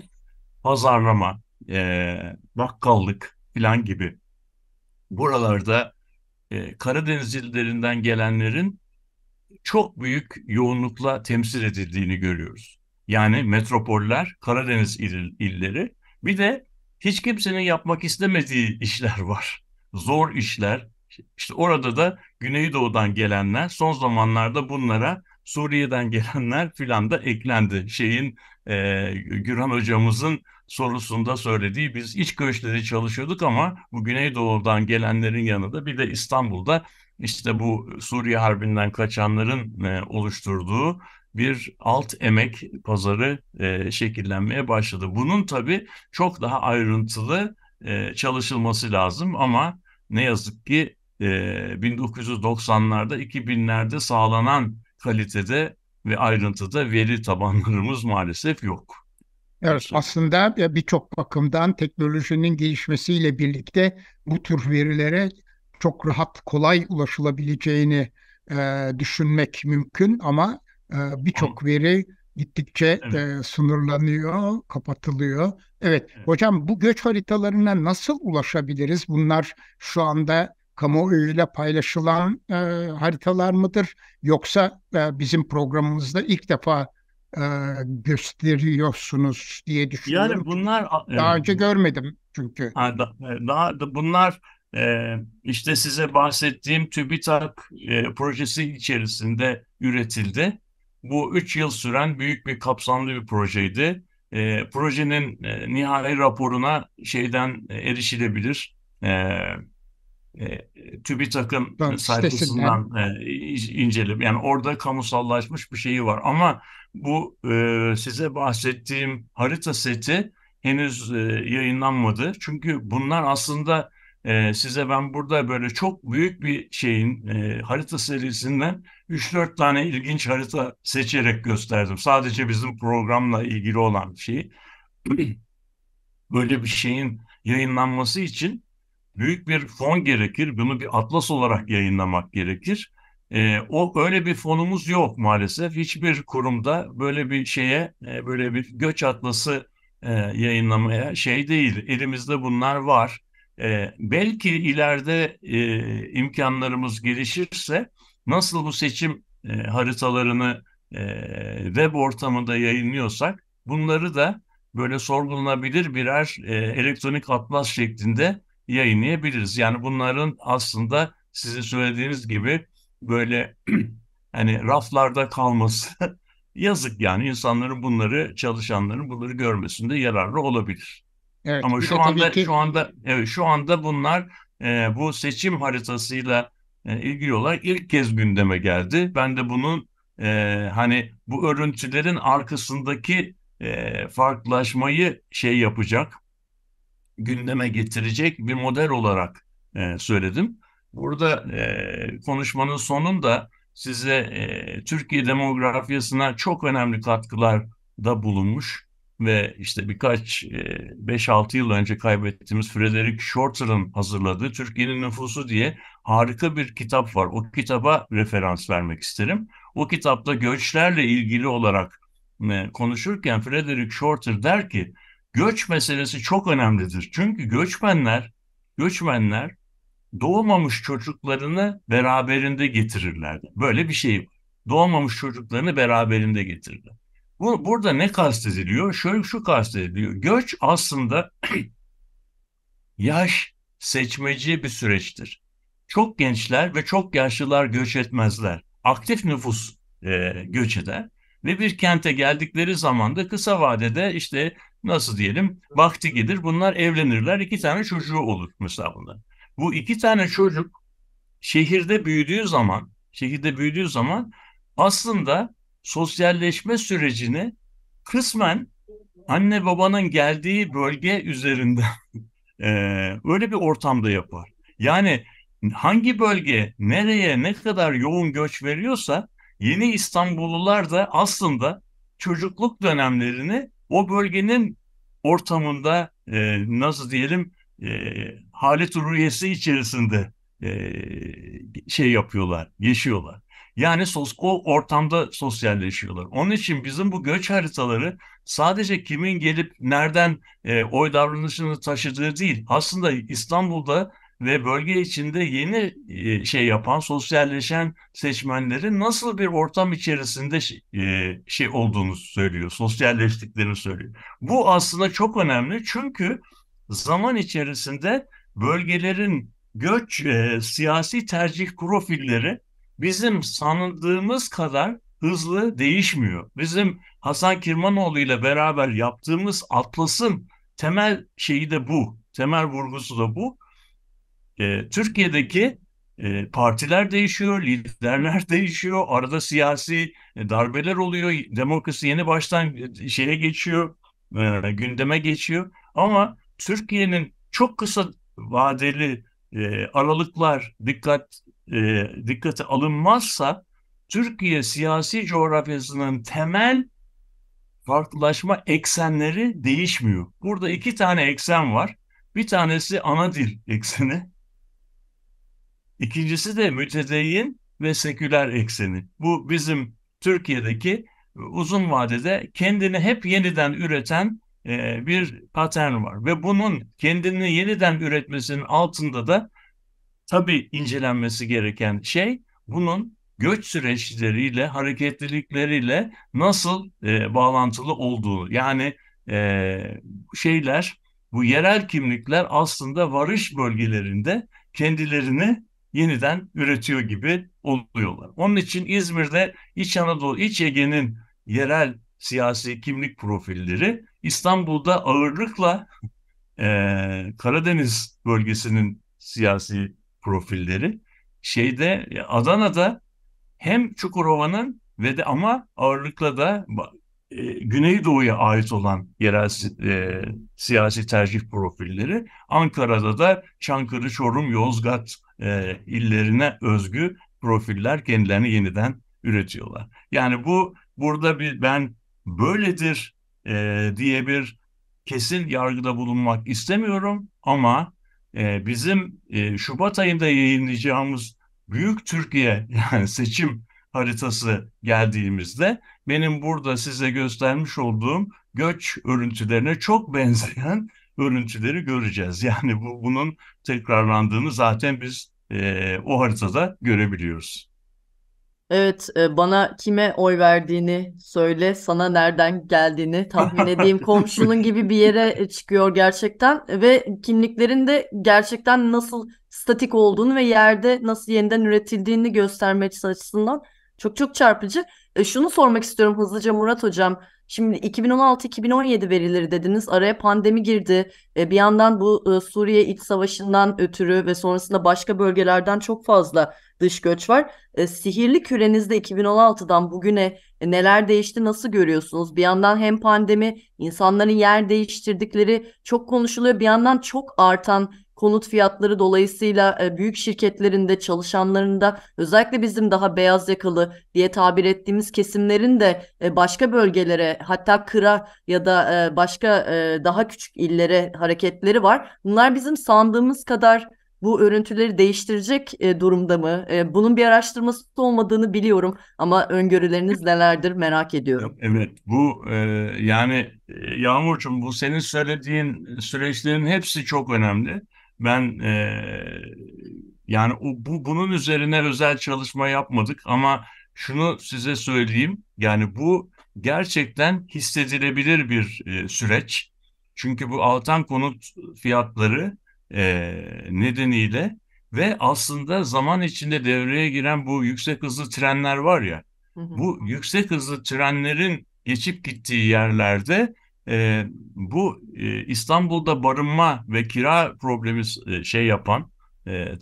pazarlama, e, bakkallık filan gibi. Buralarda e, Karadeniz illerinden gelenlerin çok büyük yoğunlukla temsil edildiğini görüyoruz. Yani metropoller, Karadeniz il, illeri bir de hiç kimsenin yapmak istemediği işler var. Zor işler. İşte orada da Güneydoğu'dan gelenler, son zamanlarda bunlara Suriye'den gelenler filan da eklendi. Şeyin e, Gürhan hocamızın sorusunda söylediği biz iç göçleri çalışıyorduk ama bu Güneydoğu'dan gelenlerin yanında bir de İstanbul'da işte bu Suriye Harbi'nden kaçanların e, oluşturduğu bir alt emek pazarı e, şekillenmeye başladı. Bunun tabii çok daha ayrıntılı e, çalışılması lazım ama ne yazık ki e, 1990'larda 2000'lerde sağlanan kalitede ve ayrıntıda veri tabanlarımız maalesef yok. Evet, aslında birçok bakımdan teknolojinin gelişmesiyle birlikte bu tür verilere çok rahat, kolay ulaşılabileceğini e, düşünmek mümkün ama ee, birçok veri gittikçe evet. E, sınırlanıyor, kapatılıyor. Evet, evet, hocam bu göç haritalarına nasıl ulaşabiliriz? Bunlar şu anda kamuoyuyla paylaşılan e, haritalar mıdır? Yoksa e, bizim programımızda ilk defa e, gösteriyorsunuz diye düşünüyorum. Yani bunlar e, daha önce e, görmedim çünkü. Daha, e, daha da bunlar e, işte size bahsettiğim TÜBİTAK e, projesi içerisinde üretildi bu 3 yıl süren büyük bir kapsamlı bir projeydi. E, projenin e, nihai raporuna şeyden e, erişilebilir. Ee, e, e, TÜBİTAK'ın tamam, sayfasından e, incelip yani orada kamusallaşmış bir şeyi var. Ama bu e, size bahsettiğim harita seti henüz e, yayınlanmadı. Çünkü bunlar aslında e, size ben burada böyle çok büyük bir şeyin e, harita serisinden 3-4 tane ilginç harita seçerek gösterdim. Sadece bizim programla ilgili olan bir şey. Böyle bir şeyin yayınlanması için büyük bir fon gerekir. Bunu bir atlas olarak yayınlamak gerekir. E, o öyle bir fonumuz yok maalesef. Hiçbir kurumda böyle bir şeye, e, böyle bir göç atlası e, yayınlamaya şey değil. Elimizde bunlar var. E, belki ileride e, imkanlarımız gelişirse nasıl bu seçim e, haritalarını e, web ortamında yayınlıyorsak bunları da böyle sorgulanabilir birer e, elektronik atlas şeklinde yayınlayabiliriz. Yani bunların aslında sizin söylediğiniz gibi böyle hani raflarda kalması yazık yani insanların bunları çalışanların bunları görmesinde yararlı olabilir. Evet, Ama şu anda ki... şu anda evet şu anda bunlar e, bu seçim haritasıyla e, ilgili olarak ilk kez gündeme geldi. Ben de bunun e, hani bu örüntülerin arkasındaki e, farklılaşmayı şey yapacak, gündeme getirecek bir model olarak e, söyledim. Burada e, konuşmanın sonunda size e, Türkiye demografyasına çok önemli katkılar da bulunmuş ve işte birkaç 5-6 yıl önce kaybettiğimiz Frederick Shorter'ın hazırladığı Türkiye'nin nüfusu diye harika bir kitap var. O kitaba referans vermek isterim. O kitapta göçlerle ilgili olarak konuşurken Frederick Shorter der ki göç meselesi çok önemlidir. Çünkü göçmenler göçmenler doğmamış çocuklarını beraberinde getirirlerdi. Böyle bir şey var. Doğmamış çocuklarını beraberinde getirirler. Bu, burada ne kastediliyor? Şöyle şu kastediliyor. Göç aslında yaş seçmeci bir süreçtir. Çok gençler ve çok yaşlılar göç etmezler. Aktif nüfus e, göç eder ve bir kente geldikleri zaman da kısa vadede işte nasıl diyelim vakti gelir bunlar evlenirler iki tane çocuğu olur mesela bunlar. Bu iki tane çocuk şehirde büyüdüğü zaman şehirde büyüdüğü zaman aslında sosyalleşme sürecini kısmen anne babanın geldiği bölge üzerinde e, öyle bir ortamda yapar. Yani hangi bölge nereye ne kadar yoğun göç veriyorsa yeni İstanbullular da aslında çocukluk dönemlerini o bölgenin ortamında e, nasıl diyelim e, halet ruhiyesi içerisinde e, şey yapıyorlar, yaşıyorlar. Yani sos o ortamda sosyalleşiyorlar. Onun için bizim bu göç haritaları sadece kimin gelip nereden e, oy davranışını taşıdığı değil. Aslında İstanbul'da ve bölge içinde yeni e, şey yapan, sosyalleşen seçmenlerin nasıl bir ortam içerisinde e, şey olduğunu söylüyor, sosyalleştiklerini söylüyor. Bu aslında çok önemli çünkü zaman içerisinde bölgelerin göç e, siyasi tercih profilleri bizim sanıldığımız kadar hızlı değişmiyor. Bizim Hasan Kirmanoğlu ile beraber yaptığımız Atlas'ın temel şeyi de bu. Temel vurgusu da bu. E, Türkiye'deki e, partiler değişiyor, liderler değişiyor, arada siyasi e, darbeler oluyor, demokrasi yeni baştan e, şeye geçiyor, e, gündeme geçiyor. Ama Türkiye'nin çok kısa vadeli e, aralıklar, dikkat e, dikkate alınmazsa Türkiye siyasi coğrafyasının temel farklılaşma eksenleri değişmiyor. Burada iki tane eksen var. Bir tanesi ana dil ekseni. İkincisi de mütedeyyin ve seküler ekseni. Bu bizim Türkiye'deki uzun vadede kendini hep yeniden üreten e, bir patern var. Ve bunun kendini yeniden üretmesinin altında da tabii incelenmesi gereken şey bunun göç süreçleriyle, hareketlilikleriyle nasıl e, bağlantılı olduğu. Yani e, şeyler, bu yerel kimlikler aslında varış bölgelerinde kendilerini yeniden üretiyor gibi oluyorlar. Onun için İzmir'de İç Anadolu, İç Ege'nin yerel siyasi kimlik profilleri İstanbul'da ağırlıkla e, Karadeniz bölgesinin siyasi profilleri. Şeyde Adana'da hem Çukurova'nın ve de ama ağırlıkla da e, Güneydoğu'ya ait olan yerel e, siyasi tercih profilleri Ankara'da da Çankırı, Çorum, Yozgat e, illerine özgü profiller kendilerini yeniden üretiyorlar. Yani bu burada bir ben böyledir e, diye bir kesin yargıda bulunmak istemiyorum ama e, bizim e, Şubat ayında yayınlayacağımız Büyük Türkiye yani seçim haritası geldiğimizde benim burada size göstermiş olduğum göç örüntülerine çok benzeyen örüntüleri göreceğiz. Yani bu bunun tekrarlandığını zaten biz e, o haritada görebiliyoruz. Evet, e, bana kime oy verdiğini söyle, sana nereden geldiğini tahmin edeyim. Komşunun gibi bir yere e, çıkıyor gerçekten ve kimliklerin de gerçekten nasıl statik olduğunu ve yerde nasıl yeniden üretildiğini göstermek açısından çok çok çarpıcı. E, şunu sormak istiyorum hızlıca Murat Hocam. Şimdi 2016-2017 verileri dediniz. Araya pandemi girdi. E, bir yandan bu e, Suriye iç savaşından ötürü ve sonrasında başka bölgelerden çok fazla dış göç var. E, sihirli kürenizde 2016'dan bugüne e, neler değişti nasıl görüyorsunuz? Bir yandan hem pandemi insanların yer değiştirdikleri çok konuşuluyor. Bir yandan çok artan konut fiyatları dolayısıyla e, büyük şirketlerinde çalışanlarında özellikle bizim daha beyaz yakalı diye tabir ettiğimiz kesimlerin de e, başka bölgelere hatta kıra ya da e, başka e, daha küçük illere hareketleri var. Bunlar bizim sandığımız kadar bu örüntüleri değiştirecek e, durumda mı? E, bunun bir araştırması olmadığını biliyorum ama öngörüleriniz nelerdir merak ediyorum. Evet bu e, yani e, Yağmurcuğum bu senin söylediğin süreçlerin hepsi çok önemli. Ben e, yani o, bu bunun üzerine özel çalışma yapmadık ama şunu size söyleyeyim yani bu gerçekten hissedilebilir bir e, süreç. Çünkü bu altan konut fiyatları e, nedeniyle ve aslında zaman içinde devreye giren bu yüksek hızlı trenler var ya, hı hı. bu yüksek hızlı trenlerin geçip gittiği yerlerde e, bu e, İstanbul'da barınma ve kira problemi e, şey yapan, e,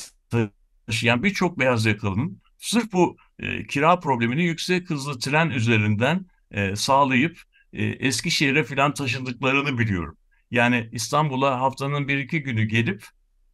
taşıyan birçok beyaz yakalının sırf bu e, kira problemini yüksek hızlı tren üzerinden e, sağlayıp e, Eskişehir'e filan taşındıklarını biliyorum. Yani İstanbul'a haftanın bir iki günü gelip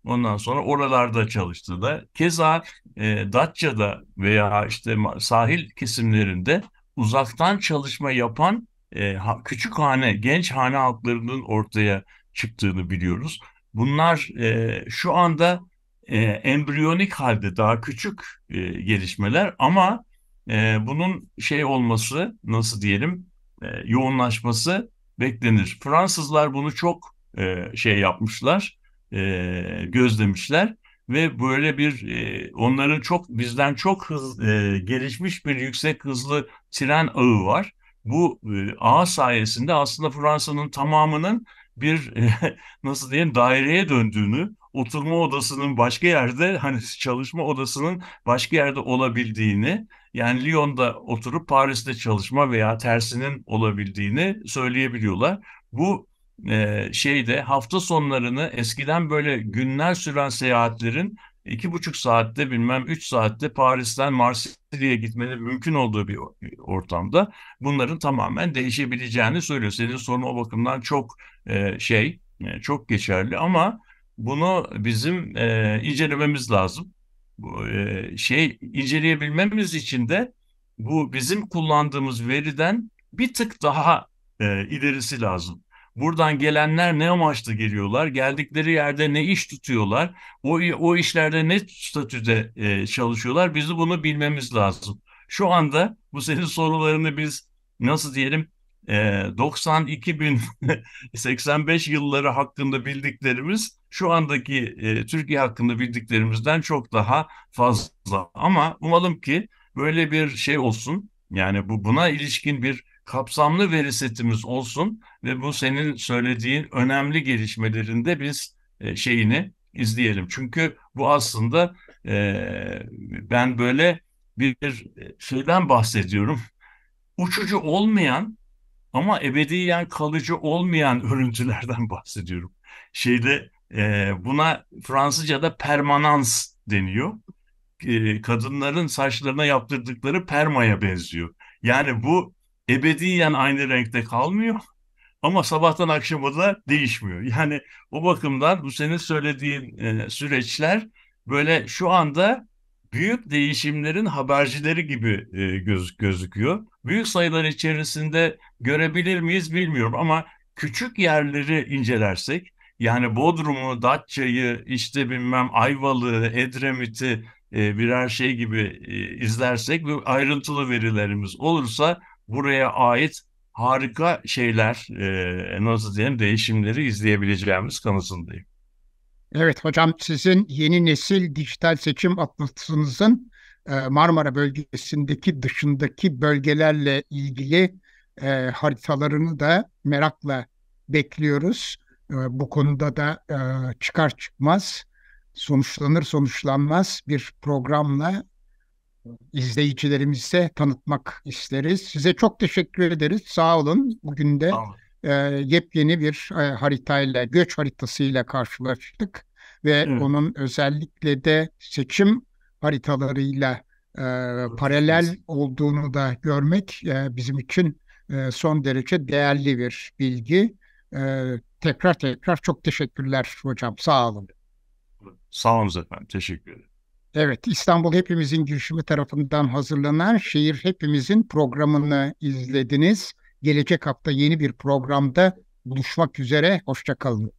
ondan sonra oralarda çalıştı da. Keza e, Datça'da veya işte sahil kesimlerinde uzaktan çalışma yapan e, ha, küçük hane, genç hane halklarının ortaya çıktığını biliyoruz. Bunlar e, şu anda e, embriyonik halde daha küçük e, gelişmeler ama e, bunun şey olması nasıl diyelim e, yoğunlaşması beklenir. Fransızlar bunu çok e, şey yapmışlar, e, gözlemişler ve böyle bir e, onların çok bizden çok hız, e, gelişmiş bir yüksek hızlı tren ağı var. Bu e, ağ sayesinde aslında Fransa'nın tamamının bir e, nasıl diyeyim daireye döndüğünü, oturma odasının başka yerde hani çalışma odasının başka yerde olabildiğini yani Lyon'da oturup Paris'te çalışma veya tersinin olabildiğini söyleyebiliyorlar. Bu e, şeyde hafta sonlarını eskiden böyle günler süren seyahatlerin iki buçuk saatte bilmem üç saatte Paris'ten Marsilya'ya gitmenin mümkün olduğu bir ortamda bunların tamamen değişebileceğini söylüyor. Senin sorun o bakımdan çok e, şey e, çok geçerli ama bunu bizim e, incelememiz lazım e, şey inceleyebilmemiz için de bu bizim kullandığımız veriden bir tık daha e, ilerisi lazım. Buradan gelenler ne amaçla geliyorlar? Geldikleri yerde ne iş tutuyorlar? O o işlerde ne statüde e, çalışıyorlar? Bizi bunu bilmemiz lazım. Şu anda bu senin sorularını biz nasıl diyelim e, 92 bin 85 yılları hakkında bildiklerimiz şu andaki e, Türkiye hakkında bildiklerimizden çok daha fazla. Ama umalım ki böyle bir şey olsun. Yani bu buna ilişkin bir kapsamlı veri setimiz olsun ve bu senin söylediğin önemli gelişmelerinde biz e, şeyini izleyelim. Çünkü bu aslında e, ben böyle bir, bir şeyden bahsediyorum. Uçucu olmayan ama ebediyen kalıcı olmayan örüntülerden bahsediyorum. Şeyde e, buna Fransızca'da permanans deniyor. E, kadınların saçlarına yaptırdıkları permaya benziyor. Yani bu ebediyen aynı renkte kalmıyor ama sabahtan akşama da değişmiyor. Yani o bakımdan bu senin söylediğin e, süreçler böyle şu anda büyük değişimlerin habercileri gibi e, göz, gözüküyor. Büyük sayılar içerisinde görebilir miyiz bilmiyorum ama küçük yerleri incelersek yani Bodrum'u, Datça'yı, işte bilmem Ayvalı'ı, Edremit'i e, birer şey gibi e, izlersek ve ayrıntılı verilerimiz olursa buraya ait harika şeyler, e, nasıl diyelim değişimleri izleyebileceğimiz kanısındayım. Evet hocam sizin yeni nesil dijital seçim atlasınızın e, Marmara bölgesindeki dışındaki bölgelerle ilgili e, haritalarını da merakla bekliyoruz. Ee, bu konuda da e, çıkar çıkmaz, sonuçlanır sonuçlanmaz bir programla izleyicilerimize tanıtmak isteriz. Size çok teşekkür ederiz. Sağ olun. Bugün de tamam. E, yepyeni bir e, haritayla, göç haritasıyla karşılaştık ve evet. onun özellikle de seçim haritalarıyla e, paralel olduğunu da görmek e, bizim için e, son derece değerli bir bilgi. E, Tekrar tekrar çok teşekkürler hocam. Sağ olun. Sağ olun efendim. Teşekkür ederim. Evet, İstanbul Hepimizin girişimi tarafından hazırlanan Şehir Hepimizin programını izlediniz. Gelecek hafta yeni bir programda buluşmak üzere. Hoşçakalın.